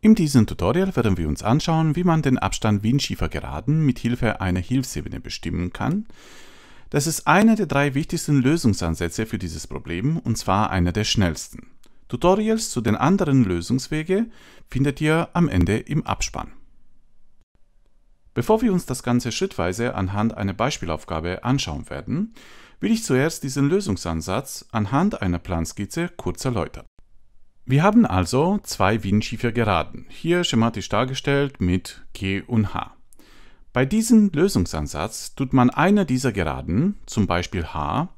In diesem Tutorial werden wir uns anschauen, wie man den Abstand Windschiefergeraden mit Hilfe einer Hilfsebene bestimmen kann. Das ist einer der drei wichtigsten Lösungsansätze für dieses Problem und zwar einer der schnellsten. Tutorials zu den anderen Lösungswege findet ihr am Ende im Abspann. Bevor wir uns das Ganze schrittweise anhand einer Beispielaufgabe anschauen werden, will ich zuerst diesen Lösungsansatz anhand einer Planskizze kurz erläutern. Wir haben also zwei wien Geraden, hier schematisch dargestellt mit G und H. Bei diesem Lösungsansatz tut man eine dieser Geraden, zum Beispiel H,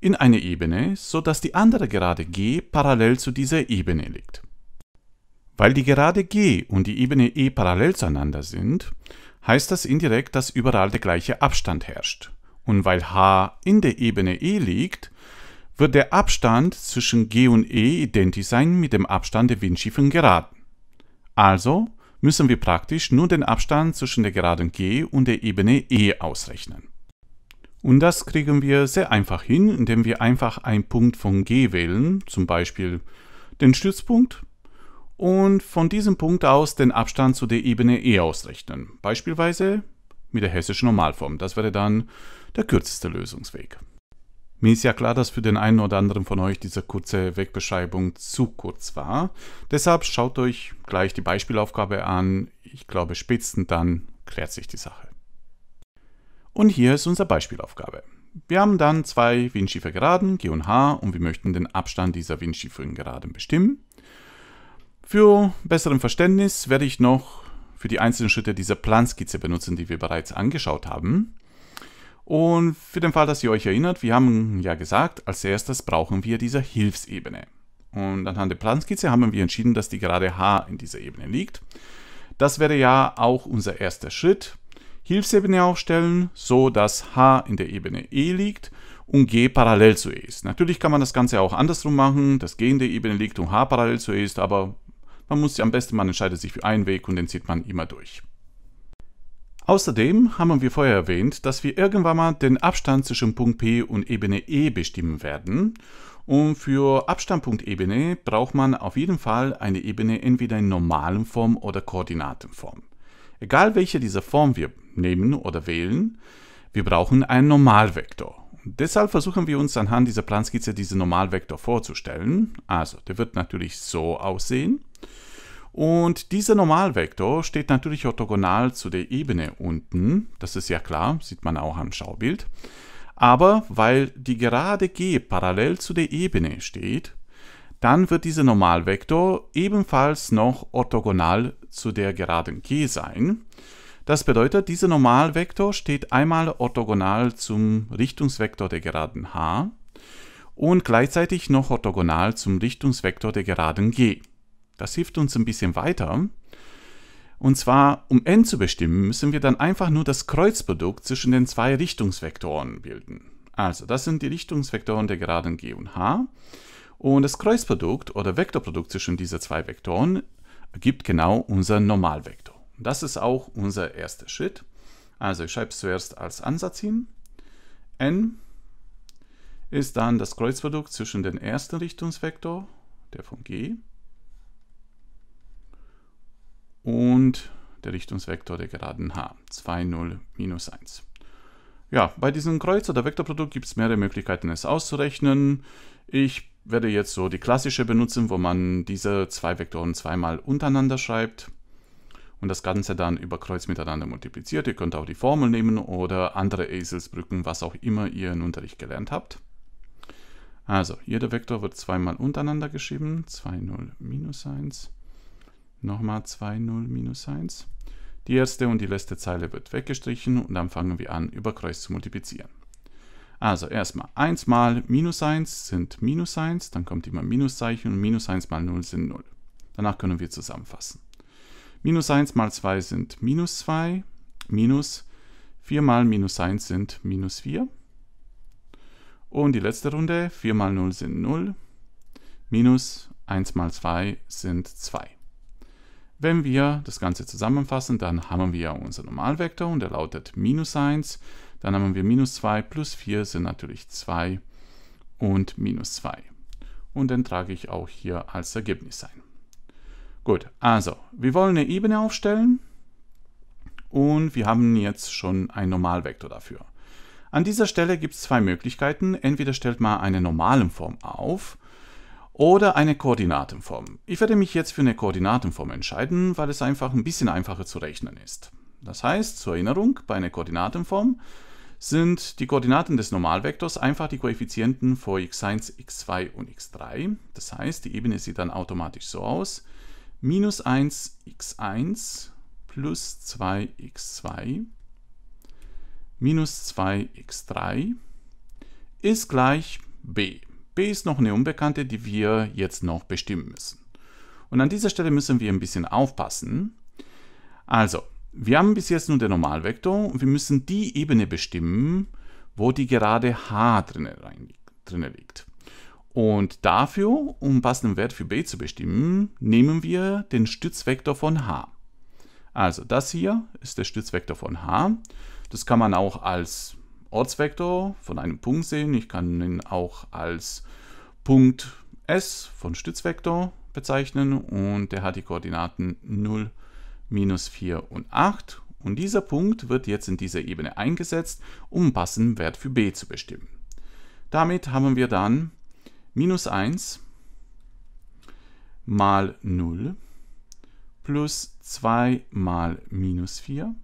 in eine Ebene, so dass die andere Gerade G parallel zu dieser Ebene liegt. Weil die Gerade G und die Ebene E parallel zueinander sind, heißt das indirekt, dass überall der gleiche Abstand herrscht. Und weil H in der Ebene E liegt, wird der Abstand zwischen g und e identisch sein mit dem Abstand der windschiefen Geraden. Also müssen wir praktisch nur den Abstand zwischen der Geraden g und der Ebene e ausrechnen. Und das kriegen wir sehr einfach hin, indem wir einfach einen Punkt von g wählen, zum Beispiel den Stützpunkt, und von diesem Punkt aus den Abstand zu der Ebene e ausrechnen, beispielsweise mit der hessischen Normalform. Das wäre dann der kürzeste Lösungsweg. Mir ist ja klar, dass für den einen oder anderen von euch diese kurze Wegbeschreibung zu kurz war. Deshalb schaut euch gleich die Beispielaufgabe an. Ich glaube, spätestens dann klärt sich die Sache. Und hier ist unsere Beispielaufgabe. Wir haben dann zwei Windschiefer Geraden, G und H, und wir möchten den Abstand dieser windschiefen Geraden bestimmen. Für besseren Verständnis werde ich noch für die einzelnen Schritte diese Planskizze benutzen, die wir bereits angeschaut haben. Und für den Fall, dass ihr euch erinnert, wir haben ja gesagt, als erstes brauchen wir diese Hilfsebene. Und anhand der Planskizze haben wir entschieden, dass die gerade H in dieser Ebene liegt. Das wäre ja auch unser erster Schritt. Hilfsebene aufstellen, so dass H in der Ebene E liegt und G parallel zu E ist. Natürlich kann man das Ganze auch andersrum machen, dass G in der Ebene liegt und H parallel zu E ist, aber man muss am besten, man entscheidet sich für einen Weg und den zieht man immer durch. Außerdem haben wir vorher erwähnt, dass wir irgendwann mal den Abstand zwischen Punkt P und Ebene E bestimmen werden. Und für Abstandpunktebene braucht man auf jeden Fall eine Ebene entweder in normalen Form oder Koordinatenform. Egal welche dieser Form wir nehmen oder wählen, wir brauchen einen Normalvektor. deshalb versuchen wir uns anhand dieser Planskizze diesen Normalvektor vorzustellen. Also, der wird natürlich so aussehen. Und dieser Normalvektor steht natürlich orthogonal zu der Ebene unten. Das ist ja klar, sieht man auch am Schaubild. Aber weil die Gerade g parallel zu der Ebene steht, dann wird dieser Normalvektor ebenfalls noch orthogonal zu der geraden g sein. Das bedeutet, dieser Normalvektor steht einmal orthogonal zum Richtungsvektor der geraden h und gleichzeitig noch orthogonal zum Richtungsvektor der geraden g. Das hilft uns ein bisschen weiter. Und zwar, um n zu bestimmen, müssen wir dann einfach nur das Kreuzprodukt zwischen den zwei Richtungsvektoren bilden. Also, das sind die Richtungsvektoren der Geraden g und h. Und das Kreuzprodukt oder Vektorprodukt zwischen diesen zwei Vektoren gibt genau unseren Normalvektor. Das ist auch unser erster Schritt. Also ich schreibe es zuerst als Ansatz hin. n ist dann das Kreuzprodukt zwischen dem ersten Richtungsvektor, der von g, und der Richtungsvektor der geraden h, 2, 0, minus 1. Ja, bei diesem Kreuz- oder Vektorprodukt gibt es mehrere Möglichkeiten, es auszurechnen. Ich werde jetzt so die klassische benutzen, wo man diese zwei Vektoren zweimal untereinander schreibt und das Ganze dann über Kreuz miteinander multipliziert. Ihr könnt auch die Formel nehmen oder andere Eselsbrücken, was auch immer ihr im Unterricht gelernt habt. Also, jeder Vektor wird zweimal untereinander geschrieben. 2, 0, minus 1. Nochmal 2, 0, minus 1. Die erste und die letzte Zeile wird weggestrichen und dann fangen wir an, über Kreuz zu multiplizieren. Also erstmal 1 mal minus 1 sind minus 1, dann kommt immer Minuszeichen und minus 1 mal 0 sind 0. Danach können wir zusammenfassen. Minus 1 mal 2 sind minus 2, minus 4 mal minus 1 sind minus 4. Und die letzte Runde, 4 mal 0 sind 0, minus 1 mal 2 sind 2. Wenn wir das Ganze zusammenfassen, dann haben wir unseren Normalvektor und der lautet minus 1. Dann haben wir minus 2 plus 4 sind natürlich 2 und minus 2. Und dann trage ich auch hier als Ergebnis ein. Gut, also wir wollen eine Ebene aufstellen und wir haben jetzt schon einen Normalvektor dafür. An dieser Stelle gibt es zwei Möglichkeiten. Entweder stellt man eine normalen Form auf oder eine Koordinatenform. Ich werde mich jetzt für eine Koordinatenform entscheiden, weil es einfach ein bisschen einfacher zu rechnen ist. Das heißt, zur Erinnerung, bei einer Koordinatenform sind die Koordinaten des Normalvektors einfach die Koeffizienten vor x1, x2 und x3. Das heißt, die Ebene sieht dann automatisch so aus. Minus 1, x1 plus 2, x2 minus 2, x3 ist gleich b b ist noch eine Unbekannte, die wir jetzt noch bestimmen müssen. Und an dieser Stelle müssen wir ein bisschen aufpassen. Also, wir haben bis jetzt nur den Normalvektor und wir müssen die Ebene bestimmen, wo die gerade h drin, liegt. Und dafür, um einen passenden Wert für b zu bestimmen, nehmen wir den Stützvektor von h. Also das hier ist der Stützvektor von h. Das kann man auch als Ortsvektor von einem Punkt sehen. Ich kann ihn auch als Punkt S von Stützvektor bezeichnen und der hat die Koordinaten 0, minus 4 und 8. Und dieser Punkt wird jetzt in dieser Ebene eingesetzt, um einen passenden Wert für b zu bestimmen. Damit haben wir dann minus 1 mal 0 plus 2 mal minus 4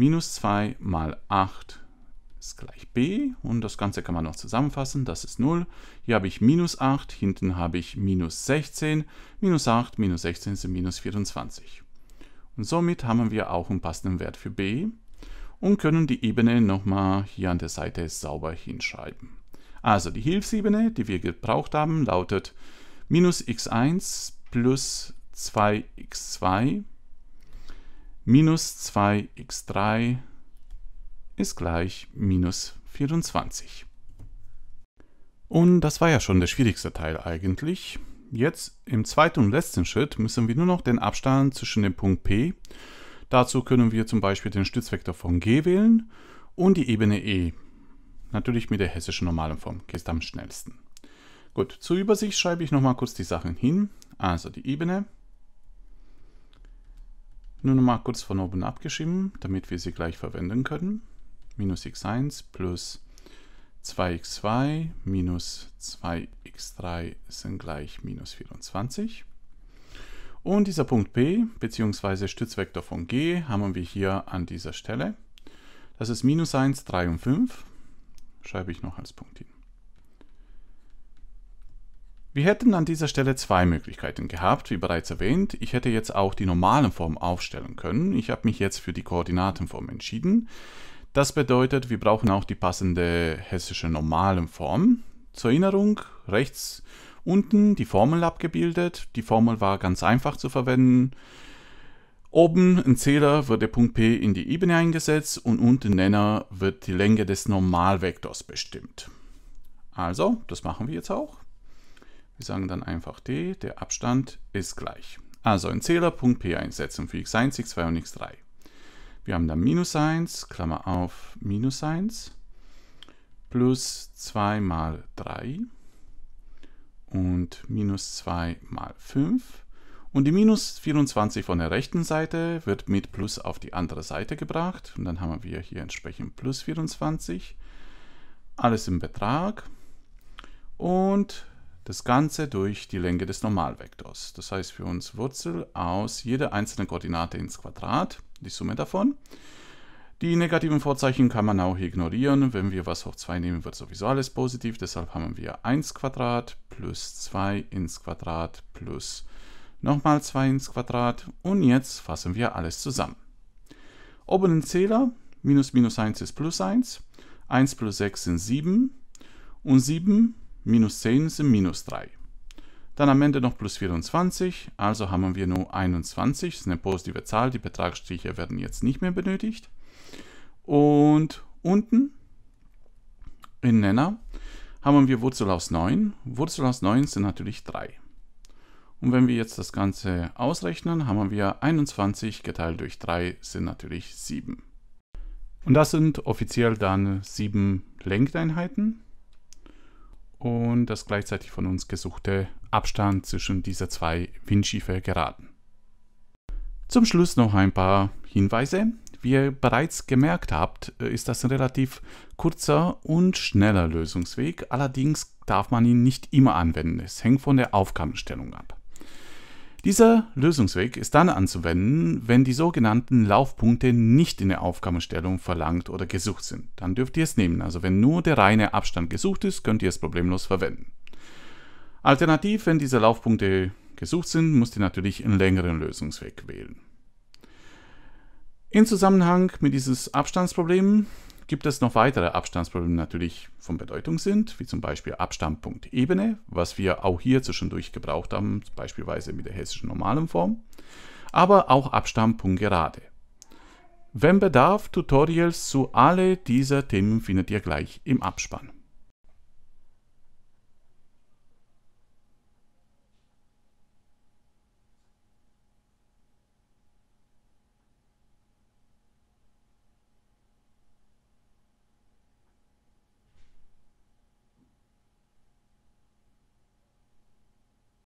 Minus 2 mal 8 ist gleich b und das Ganze kann man noch zusammenfassen, das ist 0. Hier habe ich minus 8, hinten habe ich minus 16, minus 8, minus 16 sind minus 24. Und somit haben wir auch einen passenden Wert für b und können die Ebene nochmal hier an der Seite sauber hinschreiben. Also die Hilfsebene, die wir gebraucht haben, lautet minus x1 plus 2x2 minus 2x3 ist gleich minus 24. Und das war ja schon der schwierigste Teil eigentlich. Jetzt im zweiten und letzten Schritt müssen wir nur noch den Abstand zwischen dem Punkt P, dazu können wir zum Beispiel den Stützvektor von G wählen und die Ebene E. Natürlich mit der hessischen normalen Form, geht am schnellsten. Gut, zur Übersicht schreibe ich nochmal kurz die Sachen hin. Also die Ebene nur noch mal kurz von oben abgeschrieben, damit wir sie gleich verwenden können. Minus x1 plus 2x2 minus 2x3 sind gleich minus 24. Und dieser Punkt P bzw. Stützvektor von G haben wir hier an dieser Stelle. Das ist minus 1, 3 und 5. Schreibe ich noch als Punkt hin. Wir hätten an dieser Stelle zwei Möglichkeiten gehabt, wie bereits erwähnt. Ich hätte jetzt auch die normalen Formen aufstellen können. Ich habe mich jetzt für die Koordinatenform entschieden. Das bedeutet, wir brauchen auch die passende hessische normalen Form. Zur Erinnerung, rechts unten die Formel abgebildet. Die Formel war ganz einfach zu verwenden. Oben im Zähler wird der Punkt P in die Ebene eingesetzt und unten Nenner wird die Länge des Normalvektors bestimmt. Also, das machen wir jetzt auch. Wir sagen dann einfach d, der Abstand ist gleich. Also in Zählerpunkt P einsetzen für x1, x2 und x3. Wir haben dann minus 1, Klammer auf, minus 1, plus 2 mal 3 und minus 2 mal 5. Und die minus 24 von der rechten Seite wird mit plus auf die andere Seite gebracht. Und dann haben wir hier entsprechend plus 24. Alles im Betrag. Und das Ganze durch die Länge des Normalvektors. Das heißt für uns Wurzel aus jeder einzelnen Koordinate ins Quadrat, die Summe davon. Die negativen Vorzeichen kann man auch ignorieren. Wenn wir was hoch 2 nehmen, wird sowieso alles positiv. Deshalb haben wir 1 Quadrat plus 2 ins Quadrat plus nochmal 2 ins Quadrat. Und jetzt fassen wir alles zusammen. Oben im Zähler, minus minus 1 ist plus 1. 1 plus 6 sind 7. Und 7 minus 10 sind minus 3. Dann am Ende noch plus 24, also haben wir nur 21, das ist eine positive Zahl, die Betragsstriche werden jetzt nicht mehr benötigt. Und unten in Nenner haben wir Wurzel aus 9. Wurzel aus 9 sind natürlich 3. Und wenn wir jetzt das Ganze ausrechnen, haben wir 21 geteilt durch 3 sind natürlich 7. Und das sind offiziell dann 7 Lenkeinheiten und das gleichzeitig von uns gesuchte Abstand zwischen dieser zwei Windschiefe geraten. Zum Schluss noch ein paar Hinweise. Wie ihr bereits gemerkt habt, äh, ist das ein relativ kurzer und schneller Lösungsweg. Allerdings darf man ihn nicht immer anwenden. Es hängt von der Aufgabenstellung ab. Dieser Lösungsweg ist dann anzuwenden, wenn die sogenannten Laufpunkte nicht in der Aufgabenstellung verlangt oder gesucht sind. Dann dürft ihr es nehmen. Also wenn nur der reine Abstand gesucht ist, könnt ihr es problemlos verwenden. Alternativ, wenn diese Laufpunkte gesucht sind, müsst ihr natürlich einen längeren Lösungsweg wählen. In Zusammenhang mit dieses Abstandsproblem gibt es noch weitere Abstandsprobleme die natürlich von Bedeutung sind, wie zum Beispiel Abstandpunktebene, was wir auch hier zwischendurch gebraucht haben, beispielsweise mit der hessischen normalen Form, aber auch Abstandpunktgerade. Wenn Bedarf, Tutorials zu alle dieser Themen findet ihr gleich im Abspann.